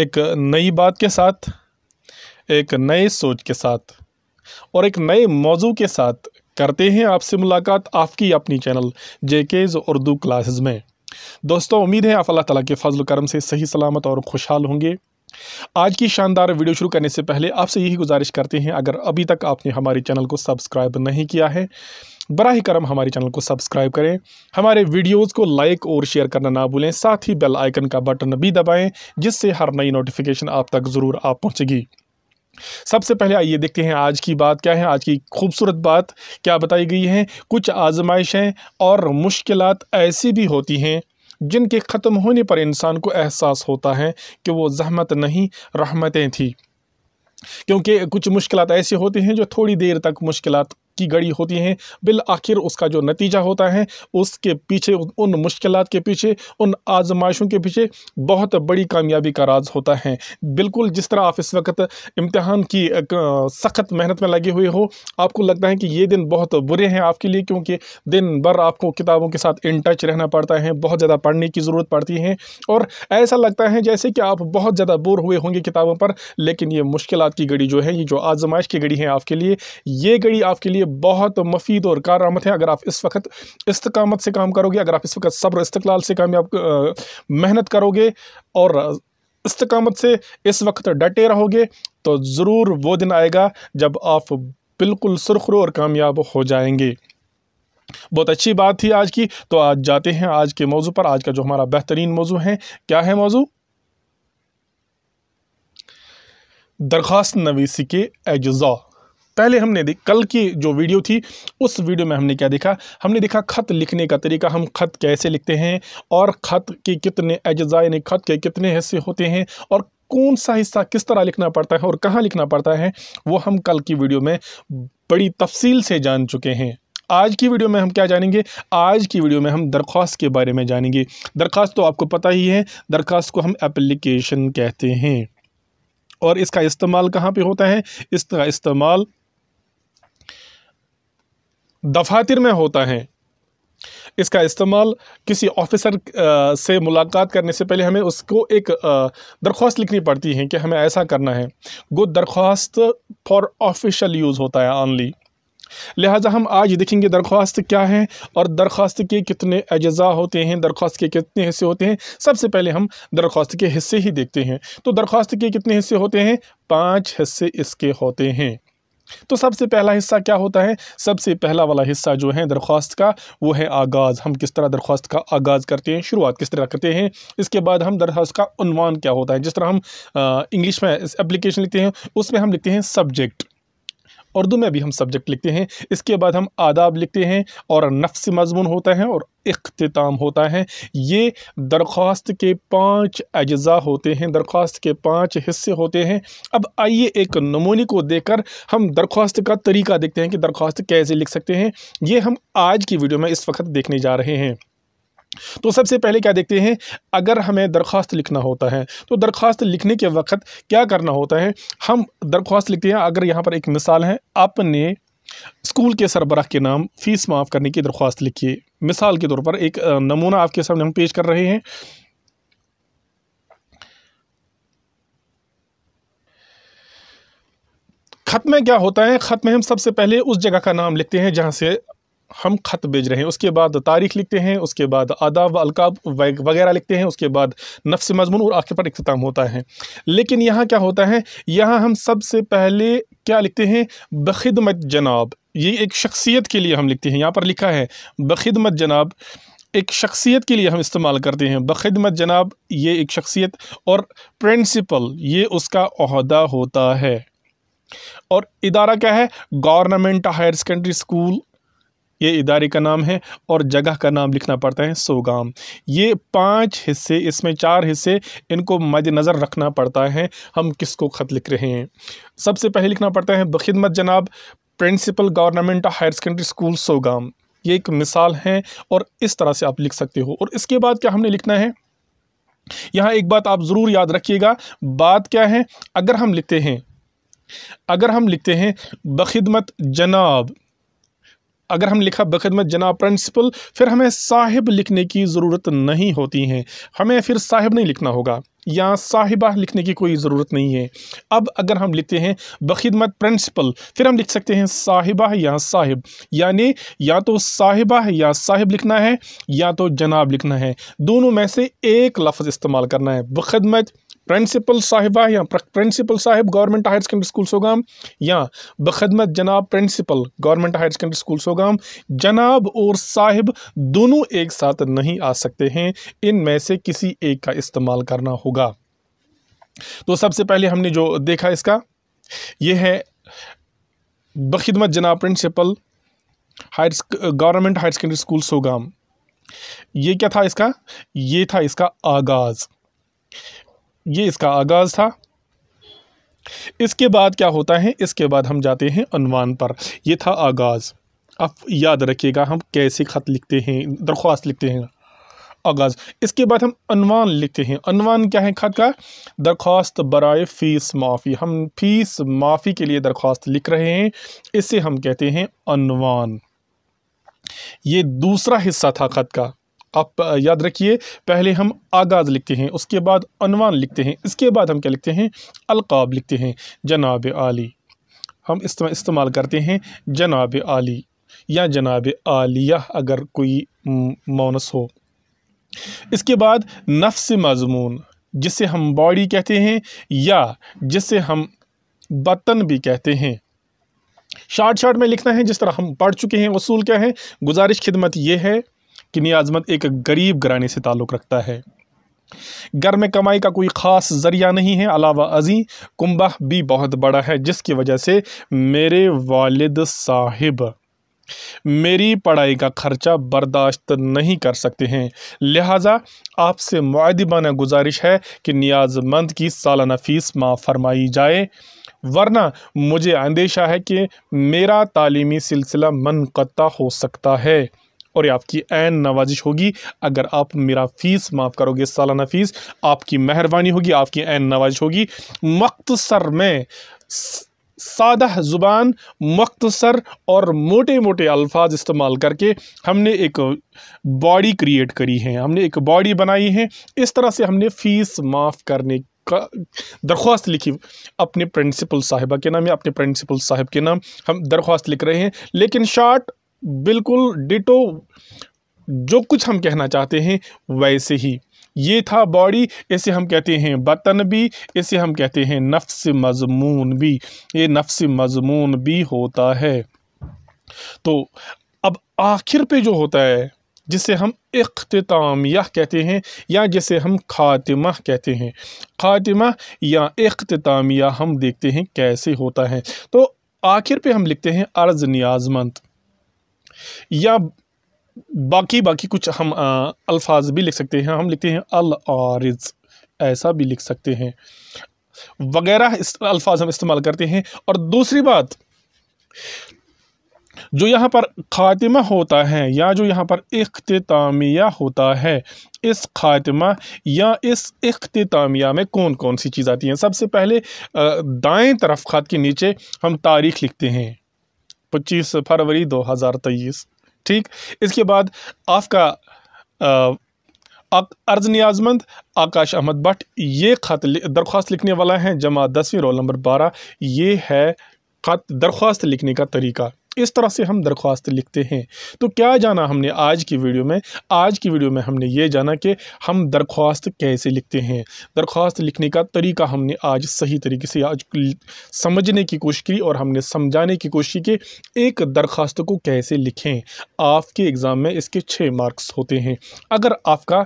एक नई बात के साथ एक नए सोच के साथ और एक नए मौजू के साथ करते हैं आपसे मुलाकात आपकी अपनी चैनल जेकेज उर्दू क्लासेस में दोस्तों उम्मीद है आप अल्लाह ताला के फजल करम से सही सलामत और खुशहाल होंगे आज की शानदार वीडियो शुरू करने से पहले आपसे यही गुजारिश करते हैं अगर अभी तक आपने हमारे चैनल को सब्सक्राइब नहीं किया है बरह करम हमारे चैनल को सब्सक्राइब करें हमारे वीडियोस को लाइक और शेयर करना ना भूलें साथ ही बेल आइकन का बटन भी दबाएं जिससे हर नई नोटिफिकेशन आप तक ज़रूर आप पहुँचेगी सबसे पहले आइए देखते हैं आज की बात क्या है आज की खूबसूरत बात क्या बताई गई है कुछ आजमाइशें और मुश्किलात ऐसी भी होती हैं जिनके ख़त्म होने पर इंसान को एहसास होता है कि वो जहमत नहीं रहमतें थी क्योंकि कुछ मुश्किल ऐसी होती हैं जो थोड़ी देर तक मुश्किल की गड़ी होती हैं बिल आखिर उसका जो नतीजा होता है उसके पीछे उन मुश्किल के पीछे उन आजमाइशों के पीछे बहुत बड़ी कामयाबी का राज होता है बिल्कुल जिस तरह आप इस वक्त इम्तहान की सख्त मेहनत में लगे हुए हो आपको लगता है कि ये दिन बहुत बुरे हैं आपके लिए क्योंकि दिन भर आपको किताबों के साथ इन टच रहना पड़ता है बहुत ज़्यादा पढ़ने की ज़रूरत पड़ती है और ऐसा लगता है जैसे कि आप बहुत ज़्यादा बोर हुए होंगे किताबों पर लेकिन ये मुश्किल की घड़ी जो है ये जो आजमाइश की घड़ी है आपके लिए ये घड़ी आपके लिए बहुत मफीद और कार आमद है अगर आप इस वक्त इस्तकामत से काम करोगे अगर आप इस वक्त सब्र इस्तकलाल से कामयाब मेहनत करोगे और इस्तकामत से इस वक्त डटे रहोगे तो ज़रूर वो दिन आएगा जब आप बिल्कुल सुरखरु और कामयाब हो जाएंगे बहुत अच्छी बात थी आज की तो आज जाते हैं आज के मौजू पर आज का जो हमारा बेहतरीन मौजू है क्या है मौजू दरख्वास्त नवीसी के अज्जा पहले हमने देख कल की जो वीडियो थी उस वीडियो में हमने क्या देखा हमने देखा ख़त लिखने का तरीका हम ख़त कैसे लिखते हैं और ख़त के कितने अज्जा यानी ख़त के कितने हिस्से होते हैं और कौन सा हिस्सा किस तरह लिखना पड़ता है और कहाँ लिखना पड़ता है वो हम कल की वीडियो में बड़ी तफसील से जान चुके हैं आज की वीडियो में हम क्या जानेंगे आज की वीडियो में हम दरख्वास्त के बारे में जानेंगे दरख्वास्त तो आपको पता ही है दरख्वास्त को हम एप्लीकेशन कहते हैं और इसका इस्तेमाल कहाँ पे होता है इसका इस्तेमाल दफातर में होता है इसका इस्तेमाल किसी ऑफिसर से मुलाकात करने से पहले हमें उसको एक दरख्वास्त लिखनी पड़ती है कि हमें ऐसा करना है गुड दरख्वास्त फॉर ऑफिशियल यूज़ होता है ऑनली लिहाजा हम आज देखेंगे दरख्वास्त क्या है और दरख्वास्त के कितने अज्जा होते हैं दरख्वास्त के कितने हिस्से होते हैं सबसे पहले हम दरख्वास्त के हिस्से ही देखते हैं तो दरख्वास्त के कितने हिस्से होते हैं पाँच हिस्से इसके होते हैं तो सबसे पहला हिस्सा क्या होता है सबसे पहला वाला हिस्सा जो है दरख्वास्त का वो है आगाज़ हम किस तरह दरख्वास्त का आगाज़ करते हैं शुरुआत किस तरह करते हैं इसके बाद हम दरख्वास्त का उनवान क्या होता है जिस तरह हम इंग्लिश में एप्लीकेशन लिखते हैं उसमें हम लिखते हैं सब्जेक्ट उर्दू में भी हम सब्जेक्ट लिखते हैं इसके बाद हम आदाब लिखते हैं और नफ्स मजमून होता है और अख्ताम होता है ये दरख्वास्त के पाँच अज्जा होते हैं दरख्वास्त के पाँच हिस्से होते हैं अब आइए एक नमूने को कर हम दरख्वास्त का तरीका देखते हैं कि दरख्वास्त कैसे लिख सकते हैं ये हम आज की वीडियो में इस वक्त देखने जा रहे हैं तो सबसे पहले क्या देखते हैं अगर हमें दरख्वास्त लिखना होता है तो दरख्वास्त लिखने के वक्त क्या करना होता है हम दरख्वास्त लिखते हैं अगर यहाँ पर एक मिसाल है अपने स्कूल के सरबराह के नाम फ़ीस माफ़ करने की दरख्वास्त लिखिए मिसाल के तौर पर एक नमूना आपके सामने हम पेश कर रहे हैं ख़त में क्या होता है ख़त में हम सबसे पहले उस जगह का नाम लिखते हैं जहाँ से हम ख़त भेज रहे हैं उसके बाद तारीख लिखते हैं उसके बाद आदाब अलकाब वगैरह लिखते हैं उसके बाद नफ्स मजमून और आखिर पर अख्ताम होता है लेकिन यहाँ क्या होता है यहाँ हम सबसे पहले क्या लिखते हैं बखिदमत जनाब ये एक शख्सियत के लिए हम लिखते हैं यहाँ पर लिखा है बखिदमत जनाब एक शख्सियत के लिए हम इस्तेमाल करते हैं बखिदमत जनाब ये एक शख्सियत और प्रिंसिपल ये उसका अहदा होता है और इदारा क्या है गवर्नमेंट हायर सेकेंडरी स्कूल ये इदारे का नाम है और जगह का नाम लिखना पड़ता है सोगाम ये पांच हिस्से इसमें चार हिस्से इनको मद नज़र रखना पड़ता है हम किसको ख़त लिख रहे हैं सबसे पहले लिखना पड़ता है बखिदमत जनाब principal government of higher secondary school Sogam ये एक मिसाल है और इस तरह से आप लिख सकते हो और इसके बाद क्या हमने लिखना है यहाँ एक बात आप ज़रूर याद रखिएगा बात क्या है अगर हम लिखते हैं अगर हम लिखते हैं बखिदमत जनाब अगर हम लिखा बखदमत जनाब प्रिंसिपल फिर हमें साहिब लिखने की ज़रूरत नहीं होती है हमें फिर साहिब नहीं लिखना होगा या साहिबा लिखने की कोई ज़रूरत नहीं है अब अगर हम लिखते हैं बखिदमत प्रिंसिपल फिर हम लिख सकते हैं साहिबा या साहिब यानी या तो साहिबा या साहिब लिखना है या तो जनाब लिखना है दोनों में से एक लफ्ज़ इस्तेमाल करना है बखदमत प्रिंसिपल साहिबा या प्रिंसिपल साहिब government higher secondary school Sogam या बखदमत जनाब principal government higher secondary school Sogam जनाब और साहिब दोनों एक साथ नहीं आ सकते हैं इनमें से किसी एक का इस्तेमाल करना होगा तो सबसे पहले हमने जो देखा इसका यह है बखदमत जनाब principal higher government higher secondary school Sogam ये क्या था इसका ये था इसका आगाज़ ये इसका आगाज़ था इसके बाद क्या होता है इसके बाद हम जाते हैं अनवान पर यह था आगाज़ आप याद रखिएगा हम कैसे ख़त लिखते हैं दरख्वास्त लिखते हैं आगाज़ इसके बाद हम अनवान लिखते हैं अनवान क्या है खत का दरख्वास्त बराए फ़ीस माफ़ी हम फ़ीस माफ़ी के लिए दरख्वास्त लिख रहे हैं इसे हम कहते हैं अनवान ये दूसरा हिस्सा था खत का आप याद रखिए पहले हम आगाज़ लिखते हैं उसके बाद अनवान लिखते हैं इसके बाद हम क्या लिखते हैं अलकाब लिखते हैं जनाब आली हम इस्तेमाल करते हैं जनाब आली या जनाब आलिया अगर कोई मोनस हो इसके बाद नफ्स मजमून जिसे हम बॉडी कहते हैं या जिसे हम बतन भी कहते हैं शार्ट शार्ट में लिखना है जिस तरह हम पढ़ चुके हैं वसूल क्या है गुजारिश खिदमत ये है कि नियाजमत एक गरीब घराने से ताल्लुक़ रखता है घर में कमाई का कोई ख़ास ज़रिया नहीं है अलावा अजी कुंबा भी बहुत बड़ा है जिसकी वजह से मेरे वालिद साहिब मेरी पढ़ाई का खर्चा बर्दाश्त नहीं कर सकते हैं लिहाजा आपसे माहदिबाना गुजारिश है कि नियाजमंद की सालाना फ़ीस माफ़ फरमाई जाए वरना मुझे अंदेशा है कि मेरा तालीमी सिलसिला मनकता हो सकता है और ये आपकी एन नवाजिश होगी अगर आप मेरा फ़ीस माफ़ करोगे सालाना फ़ीस आपकी मेहरबानी होगी आपकी एन नवाजिश होगी मख्तसर में सादा ज़ुबान मख्तसर और मोटे मोटे अल्फाज इस्तेमाल करके हमने एक बॉडी क्रिएट करी है हमने एक बॉडी बनाई है इस तरह से हमने फ़ीस माफ़ करने का दरख्वास्त लिखी अपने प्रिंसिपल साहिबा के नाम या अपने प्रिंसिपल साहब के नाम हम दरख्वास्त लिख रहे हैं लेकिन शार्ट बिल्कुल डिटो जो कुछ हम कहना चाहते हैं वैसे ही ये था बॉडी इसे हम कहते हैं बतन भी इसे हम कहते हैं नफ्स मजमून भी ये नफ्स मजमून भी होता है तो अब आखिर पे जो होता है जिसे हम अख्ताम यह कहते हैं या जिसे हम खातिमा कहते हैं खातिमा या अख्ताम या हम देखते हैं कैसे होता है तो आखिर पे हम लिखते हैं अर्ज़ नियाजमंद या बाकी बाकी कुछ हम अल्फाज भी लिख सकते हैं हम लिखते हैं अल आरिज ऐसा भी लिख सकते हैं वगैरह अल्फाज हम इस्तेमाल करते हैं और दूसरी बात जो यहाँ पर खातिमा होता है या जो यहाँ पर अख्तामिया होता है इस खातिमा या इस अख्तामिया में कौन कौन सी चीज़ आती हैं सबसे पहले दाएं तरफ खात के नीचे हम तारीख लिखते हैं पच्चीस फरवरी दो हज़ार तेईस ठीक इसके बाद आपका अर्ज नियाजमंद आकाश अहमद भट्ट ये खत दरख्वास्त लिखने वाला है जमा दसवीं रोल नंबर बारह ये है खत दरख्वास्त लिखने का तरीका इस तरह से हम दरख्वास्त लिखते हैं तो क्या जाना हमने आज की वीडियो में आज की वीडियो में हमने ये जाना कि हम दरख्वास्त कैसे लिखते हैं दरख्वास्त लिखने का तरीका हमने आज सही तरीके से आज समझने की कोशिश की और हमने समझाने की कोशिश की एक दरख्वास्त को कैसे लिखें आपके एग्ज़ाम में इसके छः मार्क्स होते हैं अगर आपका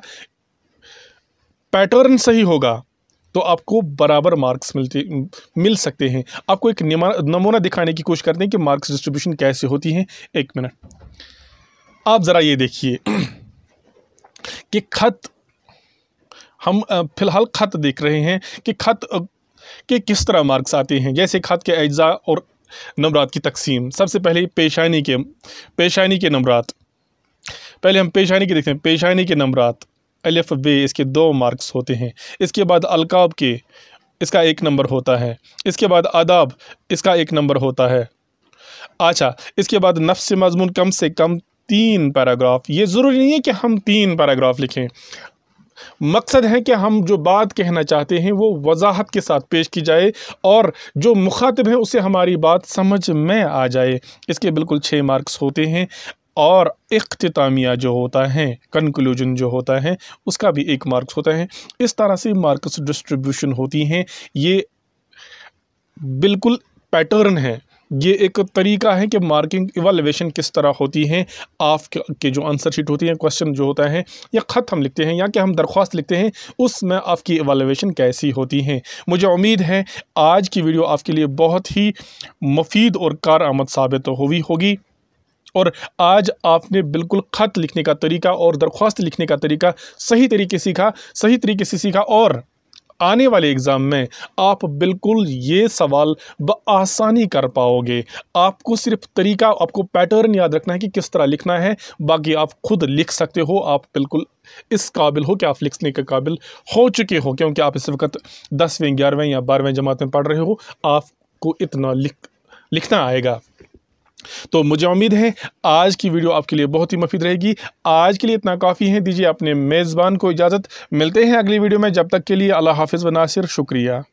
पैटर्न सही होगा तो आपको बराबर मार्क्स मिलते मिल सकते हैं आपको एक नमूना दिखाने की कोशिश करते हैं कि मार्क्स डिस्ट्रीब्यूशन कैसे होती हैं एक मिनट आप ज़रा ये देखिए कि खत हम फिलहाल खत देख रहे हैं कि खत के किस तरह मार्क्स आते हैं जैसे खत के अज्जा और नमरात की तकसीम सबसे पहले पेशानी के पेशानी के नमरात पहले हम पेशानी के देखते हैं पेशानी के नमरात अलिफ बे इसके दो मार्क्स होते हैं इसके बाद अलकाब के इसका एक नंबर होता है इसके बाद आदाब इसका एक नंबर होता है अच्छा इसके बाद नफ्स मजमून कम से कम तीन पैराग्राफ ये ज़रूरी नहीं है कि हम तीन पैराग्राफ लिखें मकसद है कि हम जो बात कहना चाहते हैं वो वजाहत के साथ पेश की जाए और जो मुखातब है उसे हमारी बात समझ में आ जाए इसके बिल्कुल छः मार्क्स होते हैं और अख्तामिया जो होता है कंक्लूजन जो होता है उसका भी एक मार्क्स होता है इस तरह से मार्क्स डिस्ट्रीब्यूशन होती हैं ये बिल्कुल पैटर्न है ये एक तरीका है कि मार्किंग इवेलेशन किस तरह होती है आप के जो आंसर शीट होती है क्वेश्चन जो होता है या ख़त हम लिखते हैं या कि हम दरख्वास्त लिखते हैं उसमें आपकी इवेलेशन कैसी होती है मुझे उम्मीद है आज की वीडियो आपके लिए बहुत ही मुफीद और कार आमद साबित हुई होगी और आज आपने बिल्कुल ख़त लिखने का तरीका और दरख्वास्त लिखने का तरीका सही तरीके सीखा सही तरीके से सीखा और आने वाले एग्ज़ाम में आप बिल्कुल ये सवाल आसानी कर पाओगे आपको सिर्फ तरीका आपको पैटर्न याद रखना है कि किस तरह लिखना है बाकी आप खुद लिख सकते हो आप बिल्कुल इस काबिल हो कि आप लिखने के काबिल हो चुके हो क्योंकि आप इस वक्त दसवें ग्यारहवें या बारहवें जमात में पढ़ रहे हो आपको इतना लिख लिखना आएगा तो मुझे उम्मीद है आज की वीडियो आपके लिए बहुत ही मफीद रहेगी आज के लिए इतना काफ़ी है दीजिए अपने मेज़बान को इजाज़त मिलते हैं अगली वीडियो में जब तक के लिए अल्लाह हाफिज़ व नासिर शुक्रिया